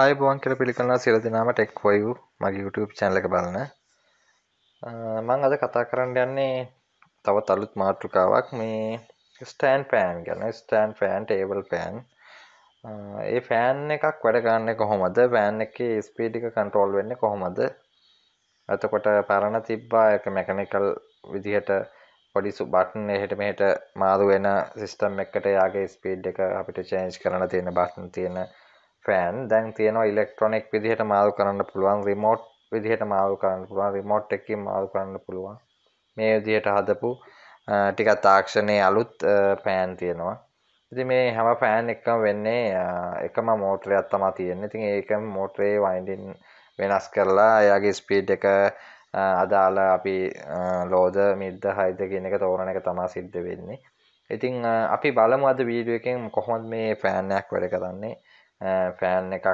හයිබෝන් කර පිළිකලා සිර දෙනාම ටෙක් හොයු මගේ YouTube චැනලක බලන මං අද කතා කරන්න යන්නේ තව තලුත් මාතෘකාවක් මේ ස්ටෑන් පෑන් ගැන ස්ටෑන් පෑන් ටේබල් පෑන් ඒ ෆෑන් එකක් වැඩගන්න කොහොමද වෑන් එක ස්පීඩික කන්ට්‍රෝල් වෙන්න කොහොමද ඇතකොට පරණ තිබ්බා එක මැකනිකල් විදිහට පොඩිසු බටන් එහෙට මෙහෙට මාදු වෙන සිිස්ටම් එකට යාගේ ස්පීඩ් එක අපිට චේන්ජ් කරන තියෙන බටන් තියෙන ෆෑන් දැන් තියෙනවා ඉලෙක්ට්‍රොනෙක් විදිහට මාරු කරන්න පුළුවන් රිමෝට් විදිහට මාරු කරන්න පුළුවන් රිමෝට් එකකින් මාරු කරන්න පුළුවන් මේ විදිහට හදපු ටිකක් තාක්ෂණයේ අලුත් පෑන් තියෙනවා ඉතින් මේ හැම පෑන් එකම වෙන්නේ එකම මෝටරයක් තමයි තියෙන්නේ ඉතින් ඒක මෝටරේ වයින්ඩින් වෙනස් කරලා එයාගේ ස්පීඩ් එක අදාළ අපි ලෝද මිද්ද හයිද කියන එක තෝරන එක තමා සිද්ධ වෙන්නේ ඉතින් අපි බලමු අද වීඩියෝ එකෙන් කොහොමද මේ ෆෑන්යක් වැඩ කරන්නේ ෆෑන් එකක්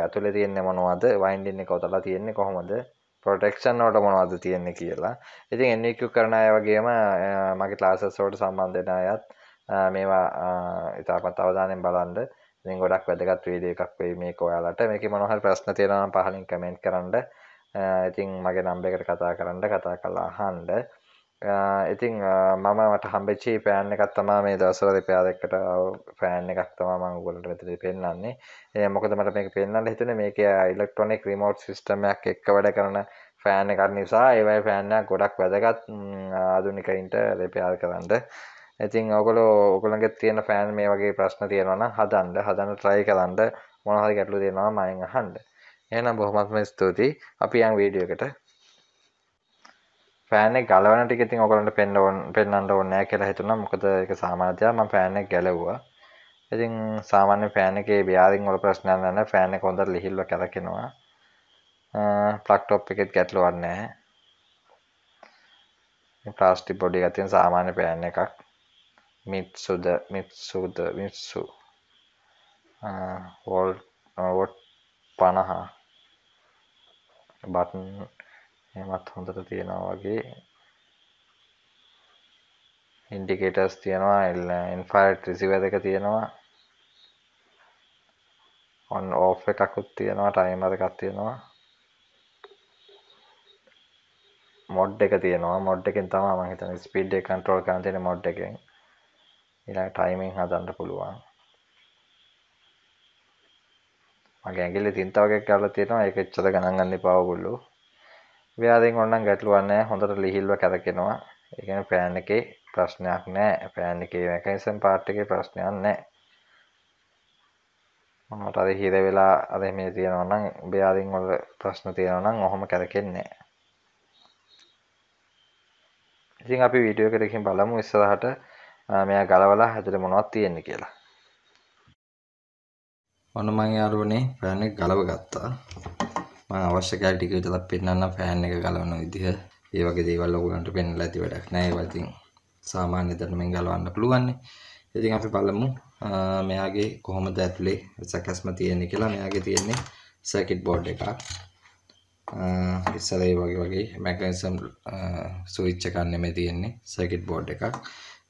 ඇතුළ තියෙන්නේ මොනවද වයින්ඩින්න කොතලා තියෙන්නේ කොහොමද පොටෙක්ෂන් ෝට මොනවද තියෙන්නේ කියලා ඉතින් එන්නක්ක කරන අය වගේම මගේ ලාසස්සෝට සම්බන්ධෙන අයත් මේවා ඉතාපත් අවධානෙන් බලන්ඩ ඉතින් ගොඩක් වැදගත් වීඩිය එකක් වේ මේ කොයාලට මේක මොනහල් ප්‍රශ්න තියෙනවා පහලින් කමෙන්ට් කරන්න ඉතින් මගේ නම්බ එකට කතා කරන්න කතා කලා හන්ඩ ඉතිං මම මට හම්බච්චි පෑන් එකක් තමා මේ දවසර දෙපයා දෙකට ෆෑන් එකක් තමා මංගුලට ඇතිරි පෙන්න්නන්නේ ඒ මොකද මට මේ පෙන්න්නට හිතන මේක ඉල්ලෙක්ට්‍රොනික් රිමෝට් සිිටමයක් එක් වැඩ කරන ෆෑන් එකක් නිසා ඒවයි ෆෑන්නයක් ගොඩක් වැදගත් ආදුනිකයින්ට දෙපයාල් කරන්න ඉතින් ඔගොලෝ ඔගොළඟ තියෙන ෆෑන් මේ වගේ ප්‍රශ්න තියෙනවන හදන්ඩ හදන ට්‍රයි කරන්ඩ මොනහරි ගැටලු තියෙනවා මයින් හන්ඩ එනම් බොහොමත්ම ස්තුතියි අපි යන් වීඩියකට ෆෑනෙක් ගලවන ටික ඉතින් ඔයගලන්ට පෙන්න ඕන පෙන්වන්න ඕනේ නැහැ කියලා හිතුණා. මොකද ඒක සාමාන්‍යද මම ෆෑන් එක ගැලවුවා. ඉතින් සාමාන්‍ය ෆෑන් එකේ බියාරින් වල ප්‍රශ්නයක් නැහැ. ෆෑන් එක හොඳට ලිහිල්ව කැරකෙනවා. ප්ලග් ටොප් එකෙත් ගැටලුවක් නැහැ. මේ ප්ලාස්ටික් බොඩි එකක් තියෙන සාමාන්‍ය ෆෑන් එකක්. මිත්සුද මිත්සුද මිත්සු. වෝල්ට් වොට් 50 බටන් එහෙමත් හොඳට තියෙනවා වගේ ඉන්ඩිකේටර්ස් තියෙනවා එන්ෆයිට් රිසිවර් එක තියෙනවා ඔන් ඕෆ් එකකුත් තියෙනවා ටයිමර් එකක් තියෙනවා මොඩ් එක තියෙනවා මොඩ් එකෙන් තමයි මම හිතන්නේ ස්පීඩ් එක කන්ට්‍රෝල් කරන්න තියෙන මොඩ් එකෙන් ඊළඟ ටයිමින් හදන්න පුළුවන් මගේ ඇඟිල්ලේ තින්ත වගේ කරලා තියෙනවා ඒක එච්චර ගණන් ගන්න එපා ඔයගොල්ලෝ ව්‍යාධෙන් ඔන්නම් ගැටලුවන්නේ හොඳට ලිහිල්ව කැදකෙනවා ඒකන පෑන් එකේ ප්‍රශ්නයක් නෑ පෑන් එකේ මැකනිසම් පාට් එකේ ප්‍රශ්නයක් නෑ මට අද හිර වෙලා අද මේ තියෙනවනම් ව්‍යාධින් වල ප්‍රශ්න තියෙනවනම් ඔහොම කැදකෙන්නේ ඉතින් අපි වීඩියෝ එකට ගිහින් බලමු ඉස්සරහට මෙයා ගලවලා ඇතුලේ මොනවද තියෙන්නේ කියලා ඔන්න මම යාළුවනේ පෑන් එක ගලව ගත්තා මම අවශ්‍ය කැලිටික විතරක් පෙන්වන්න ෆෑන් එක ගලවන විදිහ ඒ වගේ දේවල් ඔයගලන්ට පෙන්වලා ඇති වැඩක් නෑ ඒවා ඉතින් සාමාන්‍ය ධර්මයෙන් ගලවන්න පුළුවන් ඉතින් අපි බලමු මෙයාගේ කොහොමද ඇතුලේ සැකස්ම තියෙන්නේ කියලා මෙයාගේ තියෙන්නේ සර්කිට් බෝඩ් එකක් ඉස්සල ඒ වගේ වගේ මැකනිසම් සුවිච් එකක් නෙමෙයි තියෙන්නේ සර්කිට් බෝඩ් එකක්.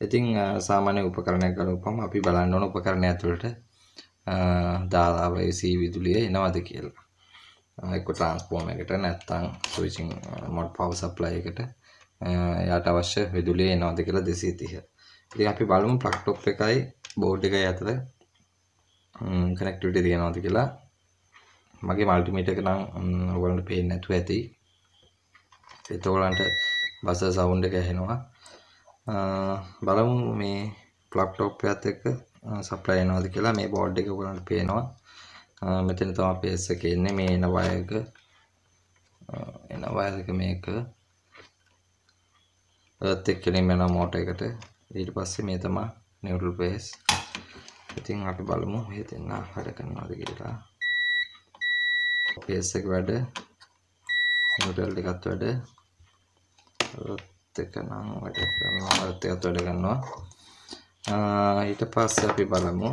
ඉතින් සාමාන්‍ය උපකරණයක් ගලවපම අපි බලන්න ඕන උපකරණය ඇතුළට දාලා AC විදුලිය එනවද කියලා. එක්ක ට්‍රාන්ස්ෆෝර්ම එකට නැත්තම් ස්විචින් මොඩ් පවර් සප්ලයි එකට යාට අවශ්‍ය විදුලිය එනවද කියලා 230. ඉතින් අපි බලමු ප්ලග් ටොප් එකයි බෝඩ් එකයි අතර කනෙක්ටිවිටි තියෙනවද කියලා. මගේ මල්ටිමීටර් එක නම් ඔයගොල්ලන්ට පේන්නේ නැතුව ඇති. ඒත් ඔයගොල්ලන්ට බස සවුන්ඩ් එක ඇහෙනවා. බලමු මේ ප්ලග් ටොප් එකත් එක්ක සප්ලයි එනවද කියලා මේ බෝඩ් එක ඔයගොල්ලන්ට පේනවා. මෙතන තම පේස් එක එන්නේ මේ එන වයක එන වයක මේක ඒත් එක්කෙනින් යන මෝටර් එකට ඊට පස්සේ මේ තමයි නියුට්‍රල් පේස් ඉතින් අපි බලමු මේ දෙන්න වැඩ කරනවාද කියලා පේස් එක වැඩ නියුට්‍රල් එකත් වැඩ ඒත් එක නම් වැඩ කරනවා ඒත් එකත් වැඩ කරනවා ඊට පස්සේ අපි බලමු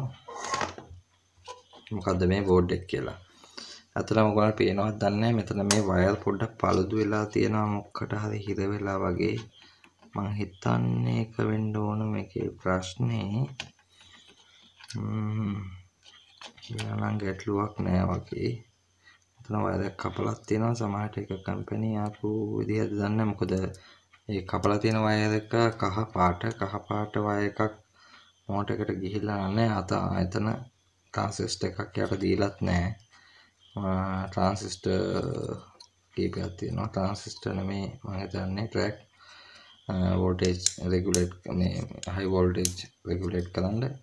මොකක්ද මේ බෝඩ් එක කියලා. ඇත්තටම ඔයගොල්ලෝ පේනවද දන්නේ මෙතන මේ වයර් පොඩ්ඩක් paludu වෙලා තියෙනවා මොකකට හරි හිර වෙලා වගේ. මං හිතන්නේ ඒක වෙන්න ඕන මේකේ ප්‍රශ්නේ. ම්ම් කියලා නම් ගැටලුවක් නෑ වගේ. එතන වයරයක් කපලා තියෙනවා සමහරට එක කම්පැනි ආපු විදිහද දන්නේ මොකද ඒ කපලා තියෙන වයර් එක කහ පාට කහ පාට වයර් එකක් මෝටරයකට ගිහිල්ලා නැහැ අත එතන ට්‍රාන්සිස්ට එකක් යට දීලත් නෑ ට්‍රාන්සිස්ට කීපයක් තියෙනවා ට්‍රාන්සිස්ටන මේ මහතන්නේ ට්‍රක් වෝටේජ් රෙගුලේට් මේ හයි වෝල්ටේජ් රෙගුලේට් කරන්න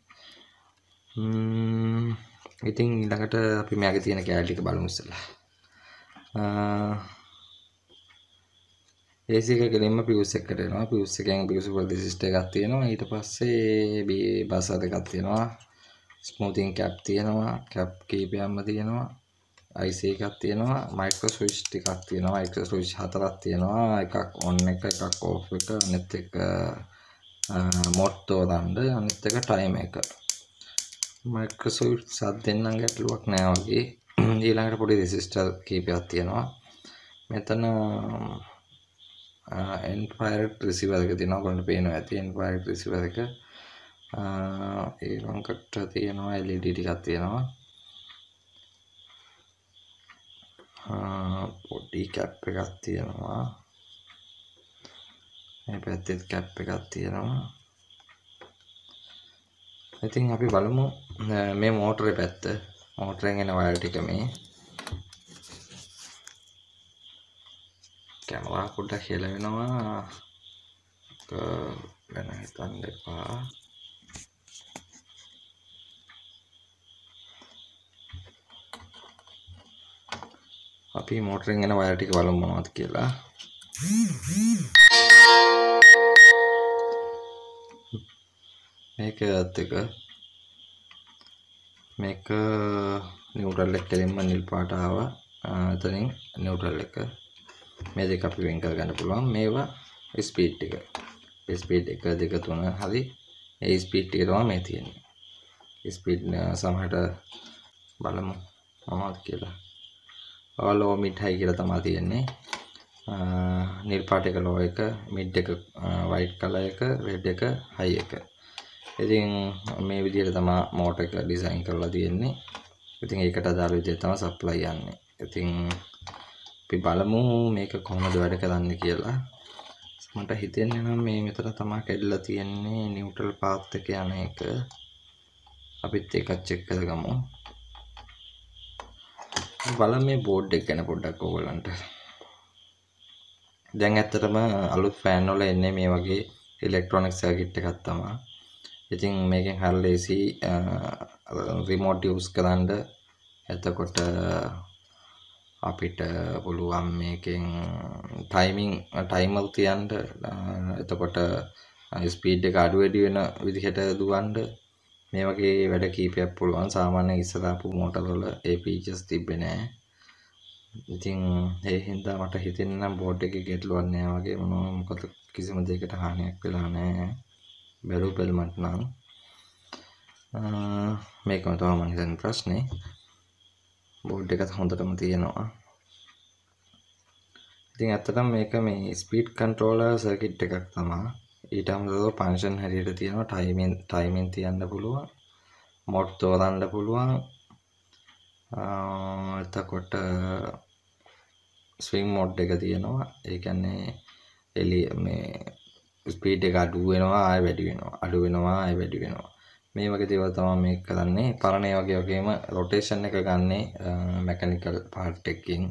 ඉතින් ඉළඟට අපි මේක තියෙන කෑල්ටික බලමුස්සලා ඒසික කෙලින්ම පිියස් එකට එනවා පිියස් එකෙන් පිියසු ප්‍රතිශිෂ්ට එකක් තියෙනවා ඊට පස්සේ බී බස දෙකක් තියෙනවා ස්මූතින් කැප් තියෙනවා කැප් කීපයක්ම තියෙනවා IC එකක් තියෙනවා මයික්‍රෝ ස්විච් ටිකක් තියෙනවා මයික්‍රෝ ස්විච් හතරක් තියෙනවා එකක් ඔන් එක එකක් ඕෆ් එක අනිත් එක මොඩ් තෝරන්න අනිත් එක ටයිම් එක මයික්‍රෝ ස්විච් සත් දෙන්නම් ගැටලුවක් නෑ වගේ ඊළඟට පොඩි රෙසිස්ටර් කීපයක් තියෙනවා මෙතන එන්ෆයර් රිසිවර් එක තියෙනවා ඔයගොල්ලන්ට පේනවා ඇති එන්ෆයර් රිසිවර් එක ඒ ලංකට තියෙනවා LED ටිකක් තියෙනවා පොඩි කැප් එකක් තියෙනවා මේ පැත්තෙත් කැප් එකක් තියෙනවා ඉතින් අපි බලමු මේ මෝටරේ පැත්ත මෝටරෙන් එන වයර් ටික මේ කැමරා කුඩ හෙලවෙනවා වෙන හිතන්න එපා අපි මෝටරෙන් එන වයර් ටික බලමු මොනවද කියලා. මේකත් එක මේක නිවුට්‍රල් එක දෙලින්ම නිල් පාට ආවා. එතනින් නිවුට්‍රල් එක මේ දෙක අපි වෙන් කරගන්න පුළුවන්. මේවා ස්පීඩ් එක. ස්පීඩ් 1 2 3 හරි. ඒ ස්පීඩ් එක තමයි මේ තියෙන්නේ. ස්පීඩ් සමහරට බලමු මොනවද කියලා. ලෝ මිඩ්හයි කියලා තමා තියෙන්නේ නිර්පාට එක ලෝ එක මිඩ් එක වයිට් කල එක රෙඩ් එක හයි එක ඉතින් මේ විදිහට තමා මෝට එක ඩිසයින් කරලා තියෙන්නේ ඉතින් ඒකට අදාළ විදිහට තමයි සප්ලයි යන්නේ ඉතින් අපි බලමු මේක කොහොමද වැඩ කරන්නේ කියලා මට හිතෙන්නේ නම් මේ මෙතන තමයි කැඩිලා තියෙන්නේ නිව්ට්‍රල් පාත් එක යන එක අපිත් එකක් චෙක් කරගමු බල මේ බෝඩ් එක ගැන පොඩ්ඩක් ඕගලන්ට දැන් ඇත්තටම අලුත් ෆෑන්වල එන්නේ මේ වගේ ඉලෙක්ට්‍රොනික් සර්කිට් එකක් තමා ඉතින් මේකෙන් හරි ලේසි රිමෝට් යූස් කරන්න එතකොට අපිට පුළුවන් මේකෙන් ටයිමින් ටයිමර් තියන්න එතකොට ස්පීඩ් එක අඩු වැඩි වෙන විදිහට දුවන්න මේ වගේ වැඩ කීපයක් පුළුවන් සාමාන්‍ය ඉස්සරාපු මෝටරවල ඒ පීචස් තිබෙනෑ ඉතින් ඒ හින්දා මට හිතෙන්නම් බෝඩ් එක ගෙටලුවන්නේ වගේ මොනවා මොකද කිසිම දෙයකට හානියක් වෙලා නැහැ බැලූ පෙල්මට නම් මේකම තම මහිතන් ප්‍රශ්නේ බෝඩ් එකත් හොඳටම තියෙනවා ඉතින් ඇත්තටම මේක මේ ස්පීඩ් කන්ට්‍රෝලර් සර්කිට් එකක් තමා ඊට අමතරව පංක්ෂන් හැටියට තියෙනවා ටයිමෙන් ටයිමෙන් තියන්න පුළුවන් මොඩ් තෝරන්න පුළුවන් එතකොට ස්විම් මොඩ් එක තියෙනවා ඒ කියන්නේ එළිය මේ ස්පීඩ් එක අඩු වෙනවා ආය වැඩි වෙනවා අඩු වෙනවා ආය වැඩි වෙනවා මේ වගේ දේවල් තමයි මේක කරන්නේ පරණේ වගේ වගේම රොටේෂන් එක ගන්නෙ මෙකැනිකල් පාර්ට් එකකින්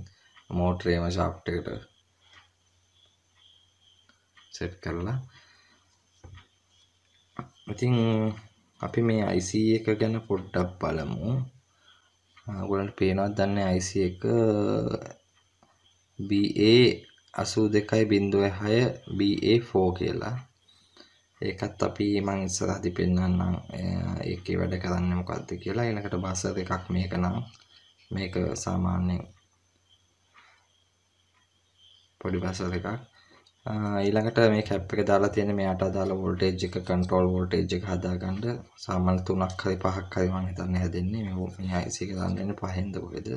මෝටරේම ෂාෆ්ට් එකට සෙට් කරලා ඉතින් අපි මේ IC එක ගැන පොඩ්ඩක් බලමු. ඔයගොල්ලන්ට පේනවද දන්නේ IC එක BA 82.06 BA4 කියලා. ඒකත් අපි මං ඉස්සරහදී පෙන්වන්නම් ඒකේ වැඩ කරන්නේ මොකද්ද කියලා. ඊළඟට බස් දෙකක් මේක නම් මේක සාමාන්‍යයෙන් පොඩි බස් දෙකක්. ඊළඟට මේ කැප් එක දාලා තියෙන මෙයාට අදාළ වෝල්ටේජ් එක කන්ට්‍රෝල් වෝල්ටේජ් එක හදාගන්න සාමාන්‍ය 3ක් හරි 5ක් හරි මම හිතන්නේ හැදෙන්නේ මේ මේ IC එක දාන්නේ 5ෙන්ද කොහෙද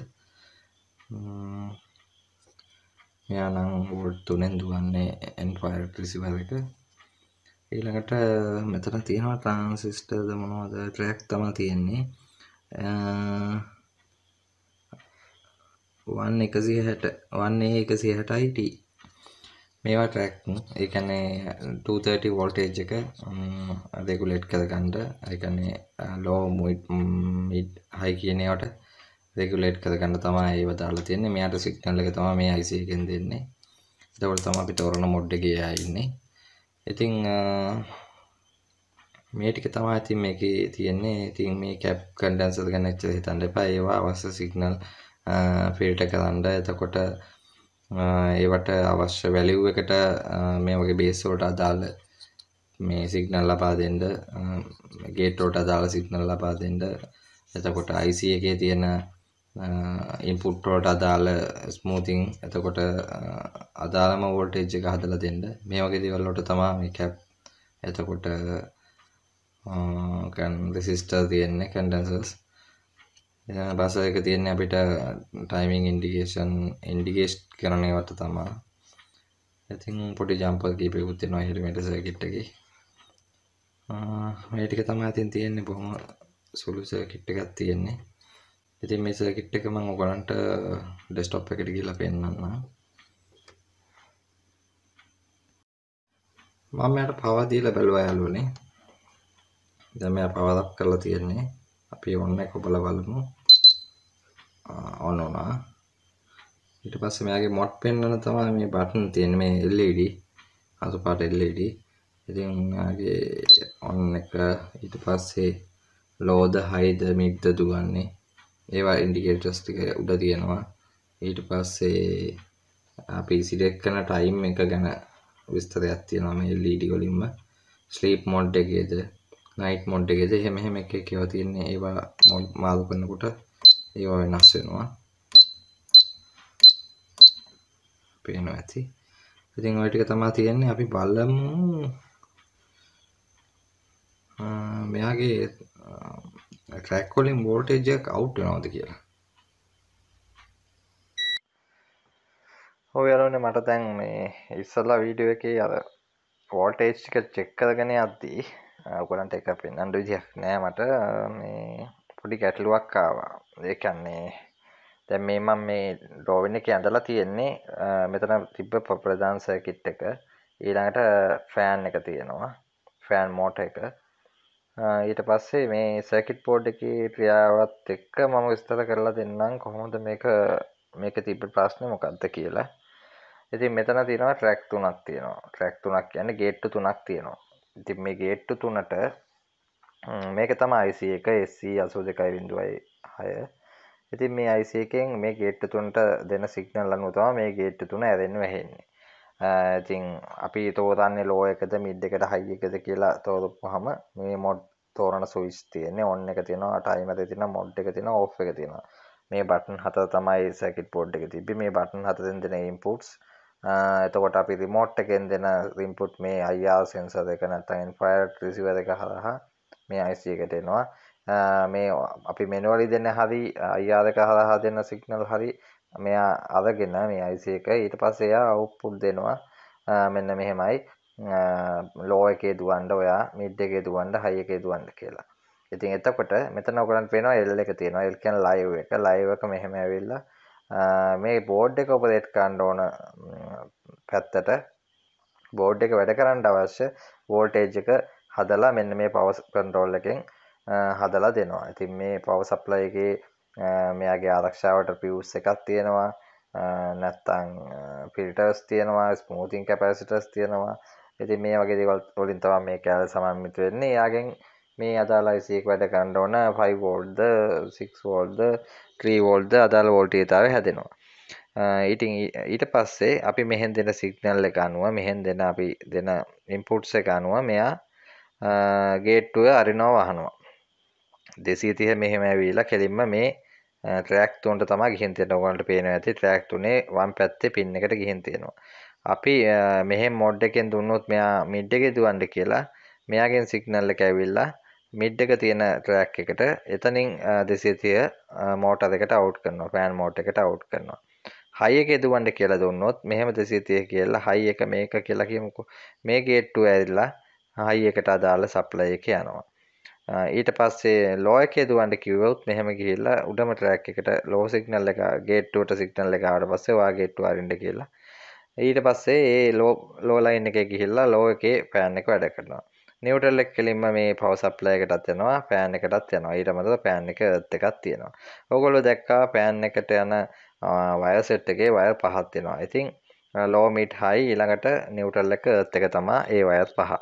මෙයා නම් වෝල්ට් 3ෙන් දුවන්නේ end fire receiver එක ඊළඟට මෙතන තියෙනවා transistor ද මොනවද track තමයි තියෙන්නේ වන් එකසිය හැට වන්නේ එකසිය හැටයි ටී මේවා ට්‍රැක් ඒකනේ 230 වොල්ටේජ් එක රෙගුලේට් කරගන්න ඒකනේ ලෝ මිඩ් හයි කියන ඒවාට රෙගුලේට් කරගන්න තමයි ඒව දාලා තියෙන්නේ මෙයාට සිග්නල් එක තමයි මේ IC එකෙන් දෙන්නේ එතකොට තමයි අපිට ඔරන මොඩ් එකේ ආන්නේ ඉතින් මේ ටික තමයි ඉතින් මේකේ තියෙන්නේ ඉතින් මේ කැප් කන්ඩෙන්සර් ගැන ඇත්තට හිතන්න එපා ඒවා අවශ්‍ය සිග්නල් ෆිල්ටර් කරන්න එතකොට ඒවට අවශ්‍ය වැලිව් එකට මේ වගේ බේස් වලට අදාළ මේ සිග්නල් ලබා දෙන්න ගේට් වලට අදාළ සිග්නල් ලබා දෙන්න එතකොට IC එකේ තියෙන ඉන්පුට් වලට අදාළ ස්මූතින් එතකොට අදාළම වෝල්ටේජ් එක හදලා දෙන්න මේ වගේ දේවල් වලට තමයි මේ කැප් එතකොට කන් රෙසිස්ටර් තියෙන්නේ කන්ඩෙන්සර්ස් බස එක තියෙන අපිට ටයිමිං ඉන්ඩිකේෂන් ඉන්ඩිකේස්් කරන වට තමා ඇතින් පොටි ජම්පල් කීපයකුත් තියෙනවා හෙල්මට සර්කිට්ටකි මේටික තමා ඇතින් තියෙන්නේ බොහොම සුළු සර්කිට් එකත් තියෙන්නේ ඉතින් මේ සර්කිට් එක මං ඔගලන්ට ඩෙස්ටොප් එකට කියලා පෙන්වන්න මම යට පවා දීලා බැලුවා යාළුවනේ දැන් මම පවදක් කරලා තියෙන්නේ අපි ඔන්න එක ඔබල බලමු ඔන්න වුණා ඊට පස්සේ මෙයාගේ මොඩ් පෙන්වන තමයි මේ බටන් තියෙන්නේ මේ LED අසු පාට LED ඉතින් යාගේ ඔන් එක ඊට පස්සේ ලෝද හයිද මිද්ද දුවන්නේ ඒවා ඉන්ඩිකේටර්ස් ටික උඩ තියෙනවා ඊට පස්සේ අපි සිලෙක්ට් කරන ටයිම් එක ගැන විස්තරයක් තියෙනවා මේ LED වලින්ම ස්ලීප් මොඩ් එකේද නයිට් මොඩ් එකද එහෙම එහෙම එක එක ඒවා තියෙන්නේ ඒවා මොඩ් මාරු කරනකොට ඒවා වෙනස් වෙනවා පේනවා ඇති ඉතින් ඔය ටික තමයි තියෙන්නේ අපි බලමු මෙයාගේ ට්‍රැක් වලින් වෝල්ටේජ් එකක් අවුට් වෙනවද කියලා ඔය යනෝනේ මට දැන් මේ ඉස්සලා වීඩියෝ එකේ අර වෝල්ටේජ් එක චෙක් කරගෙන යද්දී ඔගොලන්ට එක පෙන්න්නඩු දෙයක් නෑ මට පොඩි ගැටලුවක්කාවා දෙකන්නේ දැන් මේ මම මේ ඩෝවෙන එක ඇඳලා තියෙන්නේ මෙතන තිබ්බ ප්‍රධාන්සය කිට් එක ඊළඟට ෆෑන් එක තියෙනවා ෆෑන් මෝට එක ඊට පස්සේ මේ සැකිට් පෝඩ් එක ක්‍රියාවත් එක්ක මම විස්තර කරලා දෙන්නම් කොහොමද මේක මේක තිබ ප්‍රශ්න මොකක්ද කියලා ඉතින් මෙතන තියෙනවා ට්‍රැක් තුනක් තියෙනවා ට්‍රැක් තුනක් කියන්නේ ගේට්ටු තුනක් තියෙනවා ඉතින් මේ ගේට්ටු තුනට මේක තම අයිසි එක එස්සී අසූ දෙකයි බිඳුවයි හය ඉතින් මේ අයිසේකෙන් මේ ගේට්ට තුන්ට දෙන සිගනල් අනුතම මේ ගේට්ට තුන ඇදෙන් වැහෙන්නේ ඉතින් අපි තෝතන්නේ ලෝ එකද මිඩ් එකට හයි එකද කියලා තෝරපු හම මේ මොඩ් තෝරන සුවිස් තියන්නේ ඔන්න එක තිනවා ටයිමත තින මොඩ් එක තින ඔ් එක තිනවා මේ බටන් හත තමයි සැකිට පෝඩ් එක තිබි මේ බටන් හතදෙන ඉම්පුටස් එතකොට අපි රිමෝට් එකෙන් දෙන රිම්පුට් මේ අයියා සෙන්සර් එක නැත්තන් ෆයර් රිසිවර එක හරහා මේ අයිස එකට එනවා මේ අපි මෙනුවලි දෙන්න හරි අයියාදක හරහා දෙන්න සිගනල් හරි මෙයා අදගෙන මේ අයිස එක ඊට පස්සෙයා අවුප්පුල් දෙනවා මෙන්න මෙහෙමයි ලෝ එකේ දුවන්ඩ ඔයා මිඩ් එකේ දුවන්ඩ හය එකේ දුවන්ඩ කියලා ඉතින් එතකොට මෙත නොකරන් පේෙනවා එල්ල එක තියෙනවා එල්කන් ලයිව එක ලයිව එක මෙහෙම ඇවෙල්ලා මේ බෝඩ් එක උපදේට් කණ්ඩ ඕන පැත්තට බෝඩ් එක වැඩ කරන්න අවශ්‍ය වෝල්ටේජ් එක හදලා මෙන්න මේ පවස් කන්ටෝල් එකෙන් හදලා දෙනවා ඉතින් මේ පව සප්ලයගේ මෙයාගේ ආරක්ෂාවට පියවස් එකක් තියෙනවා නැත්තං පිල්ටර්ස් තියෙනවා ස්මූතින් කැපැසිටස් තියෙනවා ඉති මේ වගේ දෙවල් ොලින් තම මේ කෑල් සමන්මිතු වෙන්නේ යාගෙන් මේ අදාළ ICක් වැඩ කරන්න ඕන 5 වෝල්ට්ද 6 වෝල්ට්ද 3 වෝල්ට්ද අදාළ වෝල්ටේතාව හැදෙනවා ඉතින් ඊට පස්සේ අපි මෙහෙන් දෙන සිගනල් එක අනුව මෙහෙන් දෙන අපි දෙන ඉම්පුට්ස එක අනුව මෙයා ගේට්ටුව අරිනෝ වහනවා දෙසීතිය මෙහෙම ඇවීලා කෙලින්ම මේ ට්‍රක් තුන්ට තම ගිහින්තයට ඔගලට පේන ඇති ට්‍රක් තුනේ වම් පැත්තේ පින්න එකට ගිහින් තියෙනවා අපි මෙහෙ මොඩ් එකෙන් දුන්නොත් මෙයා මිඩ් එක දුවන්ඩ කියලා මෙයාගෙන් සිගනල්ල කැවිල්ලා මිඩ් එක තියෙන ට්‍රෑක් එකට එතනින් දෙසේතිය මෝට දෙකට අවට් කරනවා පෑන් මෝට් එකට අවට් කරනවා හය එක දුවන්ට කියලා දුන්නොත් මෙහෙම දෙසේතිය කියලා හයි එක මේක කියලා කියමුකු මේ ගේට්ටු ඇල්ලා හයි එකට අදාළ සප්ලය එක යනවා ඊට පස්සේ ලෝයක දුවන්ට කිවවුත් මෙහෙම කියලා උඩම ට්‍රෑක් එකට ලෝ සිගනල් එක ගේට්ටුවට සිගනල් එක ආට පස්සේ වාගේට්ටු අරින්ට කියලා ඊට පස්සේ ඒ ලෝ ලෝලයින් එක ගිහිල්ලා ලෝ එකේ පෑන් එක වැඩ කරනවා නිවටල්ලෙක් කෙලින්ම මේ පවසප්ලයකටත් යනවා පෑන් එකටත් යනවා ඊට මත පෑන් එක ඇත් එකක් තියෙනවා ඔගොලො දැක්කා පෑන් එකට යන වයසෙට් එකේ වය පහත් වෙනවා ඉතිං ලෝමිට් හයි ඊළඟට නිවටල්ලක ඇත් එක තමා ඒ වයත් පහ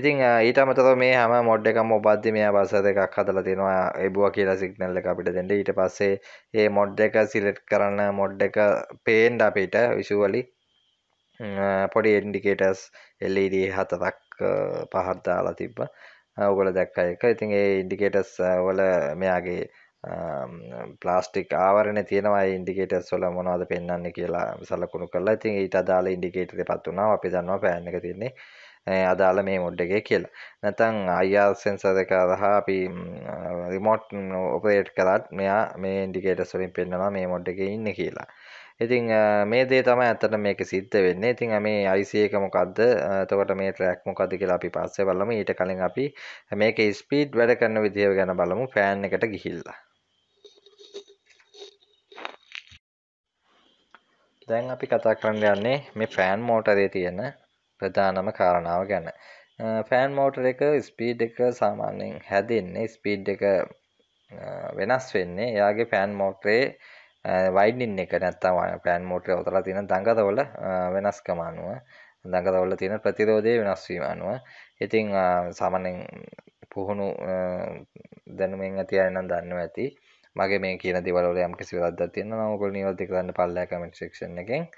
ඉතින් ඊට අමතර මේ හැම මොඩ් එකම ඔබද්දි මේ බස දෙකක් හදලා තියෙනවා එබුවා කියලා සිග්නල් එක අපිට දෙන්න ඊට පස්සේ ඒ මොඩ් එක සිලෙක්ට් කරන මොඩ් එක පේන්න අපිට විෂුවලි පොඩි ඉන්ඩිකේටර්ස් LED හතරක් පහක් දාලා තිබ්බා. ඔයගොල්ලෝ දැක්කා ඒක. ඉතින් ඒ ඉන්ඩිකේටර්ස් වල මෙයාගේ ප්ලාස්ටික් ආවරණ තියෙනවා ඉන්ඩිකේටර්ස් වල මොනවද පෙන්වන්නේ කියලා සලකුණු කරලා ඉතින් ඊට අදාළ ඉන්ඩිකේටර් දෙකක් තුනක් අපි දන්නවා පෑන් එක තියෙන්නේ අදාළ මේ මොඩ් එකේ කියලා. නැත්නම් IR sensor එක හරහා අපි remote operate කරත් මෙයා මේ indicators වලින් පෙන්වනවා මේ මොඩ් එකේ ඉන්නේ කියලා. ඉතිං මේ දේ තමයි ඇත්තට මේක සිද්ධ වෙන්නේ. ඉතින් මේ IC එක මොකද්ද? එතකොට මේ ට්‍රැක් මොකද්ද කියලා අපි පස්සේ බලමු. ඊට කලින් අපි මේකේ ස්පීඩ් වැඩ කරන විදිය ගැන බලමු ෆෑන් එකට ගිහිල්ලා. දැන් අපි කතා කරන්න යන්නේ මේ ෆෑන් මෝටරේ තියෙන ප්‍රධානම කාරණාව ගැන. ෆෑන් මෝටර එක ස්පීඩ් එක සාමාන්‍යයෙන් හැදෙන්නේ ස්පීඩ් එක වෙනස් වෙන්නේ එයාගේ ෆෑන් මෝටරේ වයිඩින් එක නැත්තම් පෑන් මෝට්‍ර ඔතලා තියෙන දඟතවල වෙනස්කම අනුව දඟතවල තියෙන ප්‍රතිරෝධය වෙනස්වීම අනුව ඉතිං සාමනෙන් පුහුණු දැනුමෙන් ඇතියනම් දන්නව ඇති මගේ මේ කියන දිවල යම් කිසි වෙලක්ද තියෙන නමුකල් නිවති කරන්න පල්ලා කමෙන්ට් සෙක්ෂන් එකෙන්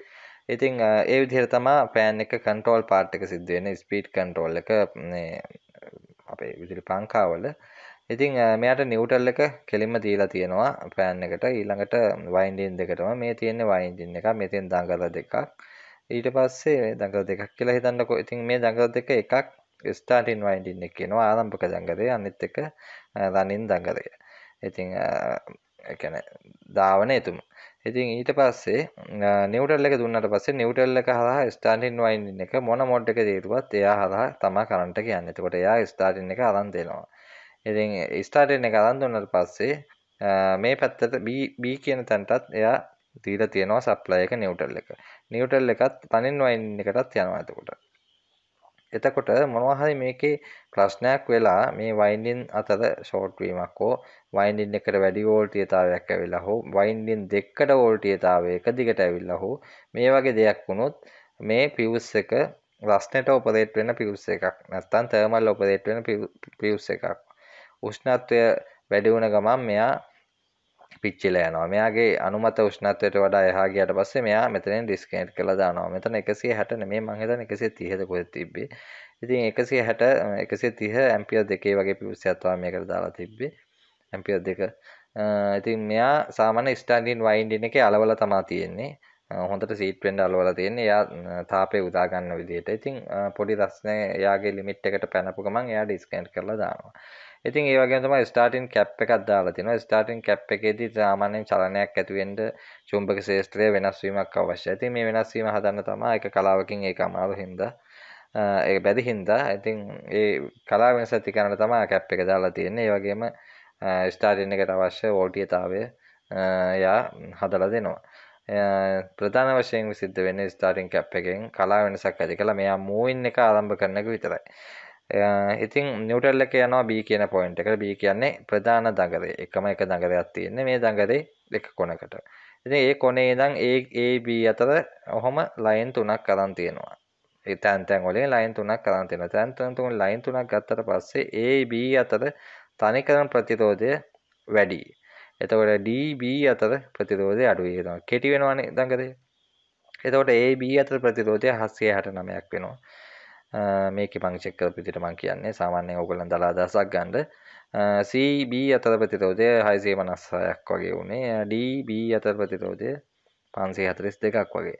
ඉතිං ඒ විදිහට තමා පෑන් එක කන්ටෝල් පාට් එක සිද්ධ වෙන ස්පීඩ් කන්ටෝල් එක අපේ විදිරි පංකාවල ඉතින් මෙයාට නිව්ටල් එක කෙලින්ම දීලා තියෙනවා පෑන් එකට ඊළඟට වයින්ඩින් දෙකටම මේ තියෙන්නේ වයින්ඩින් එකක් මෙතෙන් දඟල දෙකක් ඊට පස්සේ දඟල දෙකක් කියලා හිතන්නකෝ ඉතින් මේ දඟල දෙක එකක් ස්ටාර්ටින් වයින්ඩින් එක කියනවා ආරම්භක දඟලේ අනිත් එක රනින් දඟලය ඉතින් එකන ධාවන එතුම ඉතින් ඊට පස්සේ නිවටල්ල එක දුන්නට පස්සේ නිවටල්ල එක හරහා ස්ටාටින් වයින් එක මොන මොඩ් එක දේරුවත් එයා හරහා තමා කරන්ට කියන්න එතකොට එයා ස්ටාටින් එක අරන් දෙනවා ඉතින් ස්ටාර්ටෙන් එක අදන් දුන්නට පස්සේ මේ පැත්තට බී කියන තැන්ටත් එයා දීල තියෙනවා සප්ලය එක නිවටල් එක නිවටල් එකත් තනින් වයින් එකටත් යනවා ඇතකොට එතකොට මොනවහරි මේකේ ප්‍රශ්නයක් වෙලා මේ වයින්ඩින් අතර ෂෝට්වීමක් හෝ වයින්ඩින් එකට වැඩි ෝල්ටියතාවයක් ඇවිල්ලා හෝ වයින්ඩින් දෙක්කට ෝල්ටියතාව එක දිගට ඇවිල්ලා හෝ මේ වගේ දෙයක් වුණොත් මේ පිවස් එක රස්නට ඔපරේට් වෙන පිවස් එකක් නැත්තන් තර්මල් ඔපරේට් වෙන පිවස් එකක් උෂ්ණත්වය වැඩි වුණ ගමන් මෙයා පිච්චිලා යනවා. මෙයාගේ අනුමත උෂ්ණත්වයට වඩා එහා ගියාට පස්සේ මෙයා මෙතනින් ඩිස්කනෙක්ට් කරලා දානවා. මෙතන 160 නෙමෙයි මං හිතන්නේ 130ද කොහෙද තිබ්බේ. ඉතින් 160 130 ඇම්පියර් දෙකේ වගේ පිවිසයක් තමයි මේකට දාලා තිබ්බේ. ඇම්පියර් දෙක. ඉතින් මෙයා සාමාන්‍ය ස්ටැන්ඩින් වයින්ඩින් එකේ අලවලා තමා තියෙන්නේ. හොඳට සීට් වෙන්න අලවලා තියෙන්නේ. එයා තාපය උදා ගන්න විදිහට. ඉතින් පොඩි රස්නේ එයාගේ ලිමිට් එකට පැනපු ගමන් එයා ඩිස්කනෙක්ට් කරලා දානවා. ඉතින් ඒ වගේ තමයි ස්ටාර්ටින් කැප් එකක් දාලා තිනවා ස්ටාර්ටින් කැප් එකේදී සාමාන්‍යයෙන් චලනයක් ඇති වෙන්න චුම්බක ශේෂ්ත්‍රයේ වෙනස් වීමක් අවශ්‍යයි. ඉතින් මේ වෙනස් වීම හදන්න තමයි ඒක කලාවකින් ඒක අමාරු හින්දා ඒ බැරි හින්දා ඉතින් ඒ කලාව වෙනස ඇති කරන්න තමයි කැප් එක දාලා තියෙන්නේ. ඒ වගේම ස්ටාර්ටින් එකට අවශ්‍ය වෝල්ටියතාවය යා හදලා දෙනවා. ප්‍රධාන වශයෙන් සිද්ධ වෙන්නේ ස්ටාර්ටින් කැප් එකෙන් කලා වෙනසක් ඇති කළා. මෙයා මූවින් එක ආරම්භ කරන එක විතරයි. ඉතින් නිවටල් එක යනවා බී කියන පොයින්ට එකට බී කියන්නේ ප්‍රධාන දඟරේ එකම එක දඟරයක් තියෙන්නේ මේ දඟරේ දෙක කොනකට. ඉතින් ඒ කොනේ ඉඳන් A A B අතර ඔහොම ලයින් තුනක් අරන් තියෙනවා. ඒ තැන් තැන් වලින් ලයින් තුනක් අරන් තියෙනවා. තැන් තැන් තුන ලයින් තුනක් ගත්තට පස්සේ A B අතර තනිකරම ප්‍රතිරෝධය වැඩි. එතකොට D B අතර ප්‍රතිරෝධය අඩු වෙනවා. කෙටි වෙනවනේ දඟරේ. එතකොට A B අතර ප්‍රතිරෝධය 769ක් වෙනවා. මේක පංචෙක් කරපිට මං කියන්නේ සාමාන්‍ය ඔගොලන් දලා දසක් ගන්ඩ CB අතරපතිරෝජය හයිසේ මනස්සයක් වගේ වුණේ DB අතරපතිරෝජය පන්සේ හතරිස් දෙකක් වගේ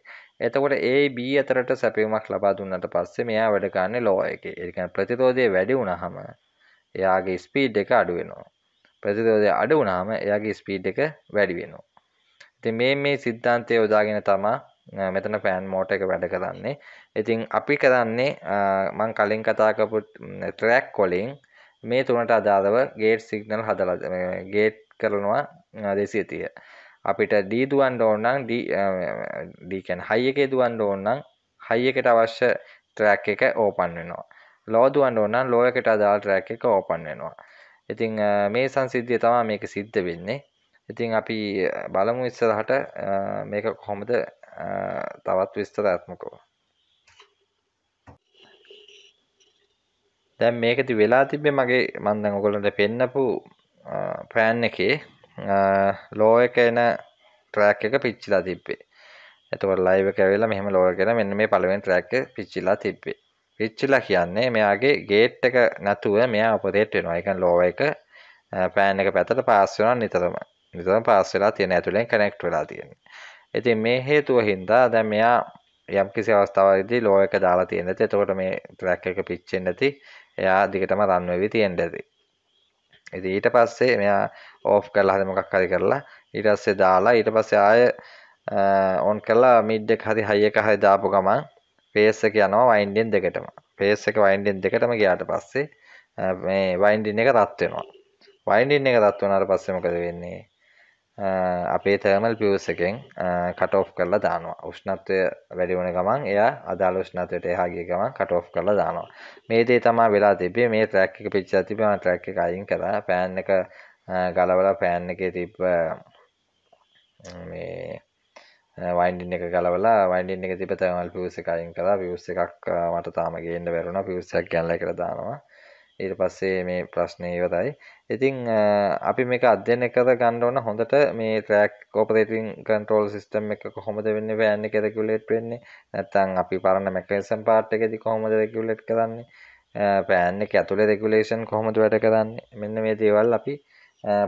එතකොට ඒ B අතරට සැපීමක් ලබා දුන්නට පස්සේ මෙයා වැඩකාන්නේ ලෝ එක එක ප්‍රතිරෝධය වැඩි වුණහම එයාගේ ස්පීඩ් එක අඩුවෙනවා ප්‍රතිරෝධය අඩු වුණහම එයාගේ ස්පීඩ් එක වැඩි වෙනවා ඉතින් මේ මේ සිද්ධාන්තය යොදාගෙන තමා මෙතන ෆෑන් මෝට එක වැඩ කරන්නේ ඉතින් අපි කරන්නේ මං කලින් කතාකපු ට්‍රැක් කොලින් මේ තුනට අදාළව ගේට් සිගනල් හදලද ගේට් කරනවා දෙසිය තිය අපිට ඩී දුවන්ඩ ඕන්නන් ඩීකැන් හයි එකේ දුවන්ඩ ඕන්නන් හයි එකට අවශ්‍ය ට්‍රැක් එක ඕපන් වෙනවා ලෝදුවන්ඩ ඕන්නන් ලෝ එකට අදාල් ට්‍රැක් එක ඕපන් වෙනවා ඉතිං මේ සංසිද්ධිය තමා මේක සිද්ධ වෙන්නේ ඉතිං අපි බලමු ඉස්සරහට මේක කොහොමද තවත් විස්තරාත්මකව දැන් මේකති වෙලා තිබේ මගේ මන්දන් ඔගොලට පෙන්නපු පෑන් එකේ ලෝ එක එන ට්‍රෑක් එක පිච්චිලා තිබ්බේ එතකොට ලයිව් එක ඇවිල්ලා මෙහෙම ලෝ එකගෙන මෙන්න මේ පළවෙනි ට්‍රෑක් එක පිච්චිලා තිබ්බේ පිච්චිලා කියන්නේ මෙයාගේ ගේට් එක නැතුව මෙයා ඔපරේට් වෙනවා. ඒ කියන්නේ ලෝ එක පෑන් එක පැත්තට පාස් වෙනවා නිතරම. නිතරම පාස් වෙලා තියෙන ඇතුලෙන් කනෙක්ට් වෙලා තියෙන්නේ. ඉතින් මේ හේතුව හින්දා දැන් මෙයා යම් කිසි අවස්ථාවකදී ලෝ එක දාලා තියෙන ඇති. එතකොට මේ ට්‍රැක් එක පිච්චෙන්නේ නැති. එයා දිගටම රන් වෙවි තියෙන්න ඇති. ඉතින් ඊට පස්සේ මෙයා ඕෆ් කරලා හරි මොකක් හරි කරලා ඊට පස්සේ දාලා ඊට පස්සේ ආය ඔන් කරලා මිඩ් එක හරි හයි එක හරි දාපු ගමන් පේස් එක යනවා වයින්ඩින් දෙකටම. පේස් එක වයින්ඩින් දෙකටම ගියාට පස්සේ මේ වයින්ඩින් එක රත් වෙනවා. වයින්ඩින් එක රත් වුණාට පස්සේ මොකද වෙන්නේ? අපේ තර්මල් පියස් එකෙන් කටෝ් කරලා දානවා උෂ්ණත්වය වැඩිවුණ ගමන් එය අදාළ උෂ්ණත්වයට එහාගේ ගමන් කටෝ් කරලා දානවා මේ දේ තමා වෙලා තිබේ මේ ට්‍රැක් එක පිච්චා තිබේ මම ට්‍රැක් එක අයින් කළා පෑන් එක ගලවලා පෑන් එකේ තිබ්බ මේ වයින්ඩින් එක ගලවලා වයින්ඩින් එක තිබ තැමල් පියස් එක අයින් කළා පියස් එකක් මට තාම ගේන්න බැරුණා පියස් එකක් ගැනලා කියලා දානවා ඊට පස්සේ මේ ප්‍රශ්නය ඉවරයි. ඉතින් අපි මේක අධ්‍යයනය කර ගන්න ඕන හොඳට මේ ට්‍රැක් ඔපරේටින් කන්ට්‍රෝල් සිස්ටම් එක කොහොමද වෙන්නේ වෑන් එක රෙගියුලේට් වෙන්නේ නැත්නම් අපි පරණ මෙකනිසම් පාර්ට් එකේදී කොහොමද රෙගියුලේට් කරන්නේ පෑන් එක ඇතුලේ රෙගුලේෂන් කොහොමද වැඩ කරන්නේ මෙන්න මේ දේවල් අපි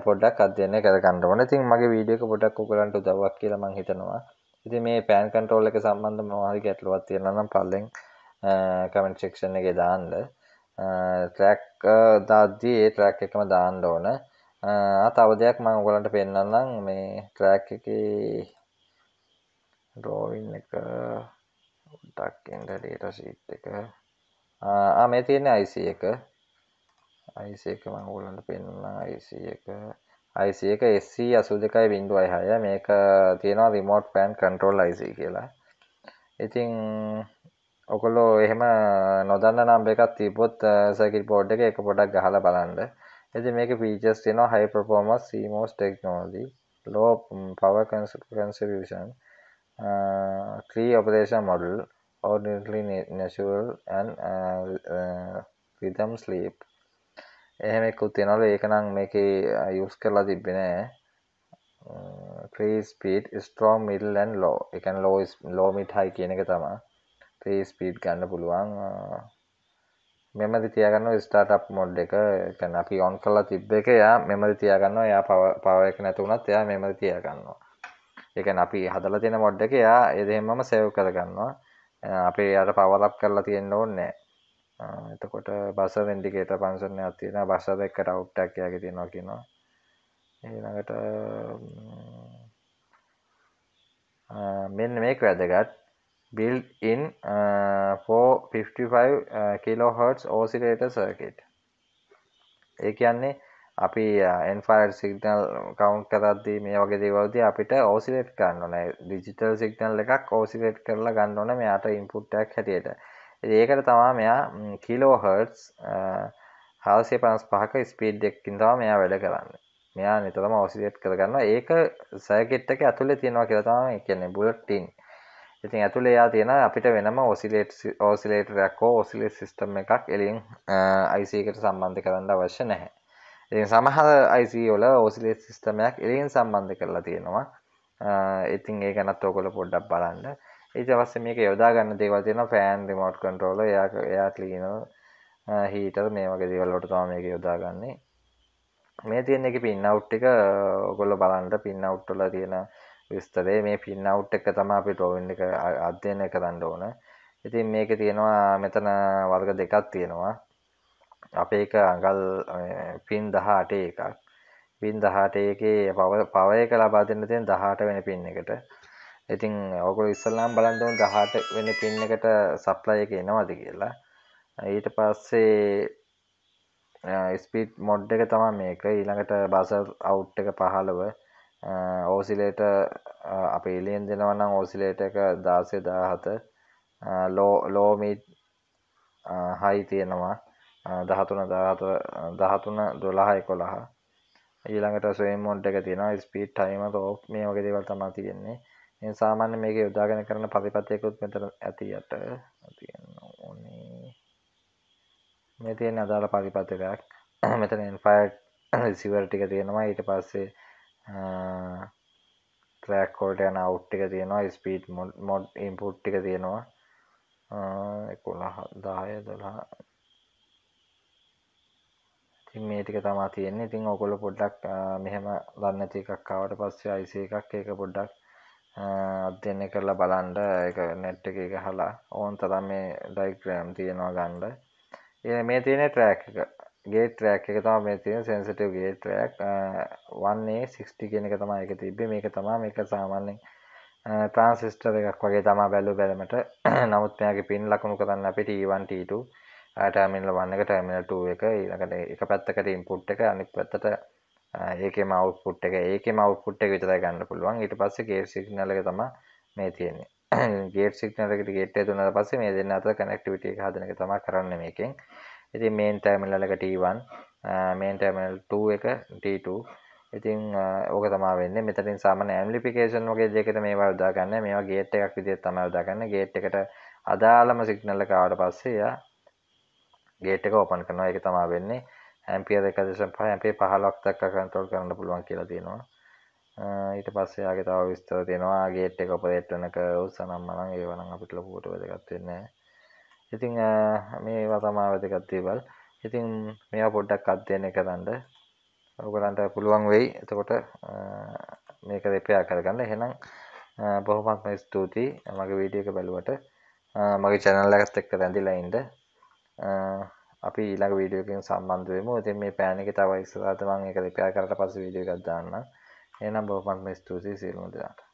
පොඩ්ඩක් අධ්‍යයනය කර ගන්න ඕන. ඉතින් මගේ වීඩියෝ එක පොඩ්ඩක් ඔයගලන්ට උදව්වක් කියලා මම හිතනවා. ඉතින් මේ පෑන් කන්ට්‍රෝල් එක සම්බන්ධ මොනවාරි ගැටලුවක් තියෙනවා නම් පල්ලෙන් කමෙන්ට් සෙක්ෂන් එකේ දාන්න. ට්‍රැක් දාද්දි ඒ ට්‍රැක් එකම දාන්න ඕන. තව දෙයක් මම ඔයගලන්ට පෙන්නන්නම් මේ ට්‍රැක් එකේ ඩ්‍රෝවින් එක ඩක් එන්න ඩේටා ෂීට් එක. ආ මේ තියෙන IC එක. IC එක මම ඔයගලන්ට පෙන්නන්නම් IC එක. IC එක SC82.6 මේක තියෙනවා රිමෝට් පෑන් කන්ට්‍රෝල් IC කියලා. ඉතින් ඔකොල්ලෝ එහෙම නොදන්න නම් එකක් තිබොත් සැකිල් පෝඩ් එක එක පොඩක් ගහලා බලන්න ඇති මේක පීචස් තින හයි ප්‍රපෝමස් සීමෝස් ටෙක්නෝදී ලෝ පව කන්සපියෂන් ක්‍රී ඔපදේශ model ordinarily natural and uh, uh, rhythm sleep එහෙම එක්කුත් තියෙනවලු ඒක නම් මේකේ යූස් කරලා තිබ්බේ නෑ ක්‍රී ස්පීඩ් ස්ට්‍රෝම් මිඩල් ඇන් ලෝ ඒ කියන්නේ ලෝ ලෝ මිඩ් හයි කියන එක තමයි ප්‍රී ස්පීඩ් ගන්න පුළුවන් මෙමරි තියාගන්න ස්ටාටප් මොඩ් එක කැන අපි ඔන් කලා තිබ්බ එක යා මෙමරි තියාගන්න යා පව එක නැතුවනත් එයා මෙමරි තියාගන්නවා එක අපි හදල තියෙන මොඩ් එක යා එදහෙමම සෙව් කරගන්නවා අපේ යට පවලක් කරලා තියෙන්න්න ඕන්නෑ එතකොට බස වෙන්ඩිකේට පන්සන අතින බස දෙක රව්ටක් යාගේ තියෙනවා කියෙනවා ඒනකට මෙන්න මේක වැදගත් built in 455 uh, uh, kilohertz oscillator circuit ඒ කියන්නේ අපි එන්ෆයිර් සිගනල් කවුන්් කරද්දී මේ වගේ දේවල්දී අපිට ඕසිලේට් කරන්න ඕන ඩිජිටල් සිගනල් එකක් ඕසිලේට් කරලා ගන්න ඕන මෙයාට ඉම්පුට්ටක් හැටියට ඒකට තමා මෙයා කිලෝහර්ස් uh, හාසේ පනස් පහක ස්පීඩ් එක්කින් තම මෙයා වැඩ කරන්න මෙයා නිතරම ඕසිලේට් කරගන්න ඒක සයකෙට්ටක ඇතුළේ තියෙනවා කියලතම කියන්නේ බුලට්ටින් ඉතින් ඇතුළේ යා තියෙන අපිට වෙනම ඔසිලේට් ඕසිලේටරයක් හෝ ඔසිලේට් සිස්ටම් එකක් එලින් IC e එකට සම්බන්ධ කරන්න අවශ්‍ය නැහැ. ඉතින් සමහර IC e වල ඔසිලේට් සිස්ටමයක් එලින් සම්බන්ධ කරලා තියෙනවා. ඉතින් ඒ ගැනත් ඔයගොල්ලෝ පොඩ්ඩක් බලන්න. ඊට පස්සේ මේක යොදා ගන්න දේවල් තියෙනවා ෆෑන් රිමෝට් කන්ට්‍රෝලර්, එයා එයා ක්ලීනර්, හීටර් මේ වගේ දේවල් වලට තමයි මේක යොදාගන්නේ. මේ තියෙන එක පින් අවුට් එක ඔයගොල්ලෝ බලන්න පින් අවුට් වල තියෙන විස්තරේ මේ පින් අවුට් එක තමයි අපි ඩ්‍රොවින් එක අධ්‍යයනය කරන්න ඕන. ඉතින් මේකේ තියෙනවා මෙතන වර්ග දෙකක් තියෙනවා. අපේ එක අඟල් පින් 18 එකක්. පින් 18 එකේ පව පව එක ලබා දෙන්න තියෙන 18 වෙනි පින් එකට. ඉතින් ඔයගොල්ලෝ ඉස්සල්ලාම බලන්න ඕන 18 වෙනි පින් එකට සප්ලයි එක එනවද කියලා. ඊට පස්සේ ස්පීඩ් මොඩ් එක තමයි මේක. ඊළඟට බසර් අවුට් එක 15 ඕසිලේට අප එලියෙන් දෙනවනම් ඕසිලේට එක දාසේ දාහත ලෝ ලෝමීට් හයි තියෙනවා දහතුන දහතුන දොළහය කොළහ ඊළඟට සේමොන්ට් එක තියෙන ස්පීට් ටයිම තෝක් මේ වගේ දේවල් තමා තියෙන්නේ ඒ සාමාන්‍ය මේක යොදාගෙන කරන පතිපතයකුත් මෙතර ඇති යට ඕනේ මේ තියෙන අදාළ පරිපතකයක් මෙතන එන්ෆයිට් සිවර් ටික තියෙනවා ඊට පස්සේ ට්‍රෑක් වලට යන අවුට් එක තියෙනවා ස්පීඩ් මොඩ් ඉන්පුට් එක තියෙනවා 11 10 12 ඉතින් මේ ටික තමයි තියෙන්නේ. ඉතින් ඔයගොල්ලෝ පොඩ්ඩක් මෙහෙම දන්නේ නැති එකක් ආවට පස්සේ IC එකක් ඒක පොඩ්ඩක් අධ්‍යයනය කරලා බලන්න ඒක net එකේ ගහලා ඕන තරම් මේ diagram තියෙනවා ගන්න. මේ තියෙන track එක. ගේට් ට්‍රැක් එක තම මේ තියෙන සෙන්සිටව් ගේ ට්‍රක් වන්නේ 60 කියන එක තමා එක තිබ්බ මේක තමා මේක සාමාන්‍යෙන් ට්‍රන්සිිස්ටර් එකක් වගේ තමා බැලු බැලමට නමුත් මෙයාගේ පින් ලකුණු කරන්න අපිට ඒවන්ටට ටමිල්ල වන්න එක ටර්මිනට එක ඊළකට එක පැත්තකට ඉම්පුට් එක අනික් පැත්තට ඒක මවපුට් එක ඒක මවපුට් එක විතර ගන්න පුළුවන් ඊට පස්සේ ගේ සිගනල එක තම මේ තියෙන්නේ ගේ සිගනලකට ගේට තුනට පස්සේ මේ දෙන්න අත කනෙක්ටිවිට හදනක තම කරන්න මේකෙන් ඉතින් මේන් ටර්මිනල් එක T1 මේන් ටර්මිනල් 2 එක T2 ඉතින් ඕක තමා වෙන්නේ මෙතනින් සාමාන්‍ය ඇම්ප්ලිෆිකේෂන් වගේ දෙයකට මේවා යොදා ගන්න මේවා ගේට් එකක් විදිහට තමයි යොදා ගන්න ගේට් එකට අදාළම සිග්නල් එක ආවට පස්සේ එයා ගේට් එක ඕපන් කරනවා ඒක තමා වෙන්නේ ඇම්පියර් 1.5 ඇම්පියර් 15ක් දක්වා කන්ට්‍රෝල් කරන්න පුළුවන් කියලා තියෙනවා ඊට පස්සේ යාගේ තව විස්තර තියෙනවා ගේට් එක ඔපරේට් වෙනක උස්සනම් මනම් ඒව නම් අපිට ලොකුවට වැදගත් වෙන්නේ නැහැ ඉතිං මේවා තමා වැදගත් දේවල්. ඉතින් මේවා පොඩ්ඩක් අධ්‍යයනය කරන්න ඔයගලන්ට පුළුවන් වෙයි. එතකොට මේක රිපෙයා කරගන්න. එහෙනම් බොහොමත්ම ස්තුතියි මගේ වීඩියෝ එක බැලුවට. මගේ channel එකත් එක්ක රැඳිලා ඉන්න. අපි ඊළඟ වීඩියෝ එකකින් සම්බන්ධ වෙමු. ඉතින් මේ පෑන් එක තව ඉස්සරහට මම ඒක රිපෙයා කරලා පස්සේ වීඩියෝ එකක් දාන්නම්. එහෙනම් බොහොමත්ම ස්තුතියි සියලුම දෙනාට.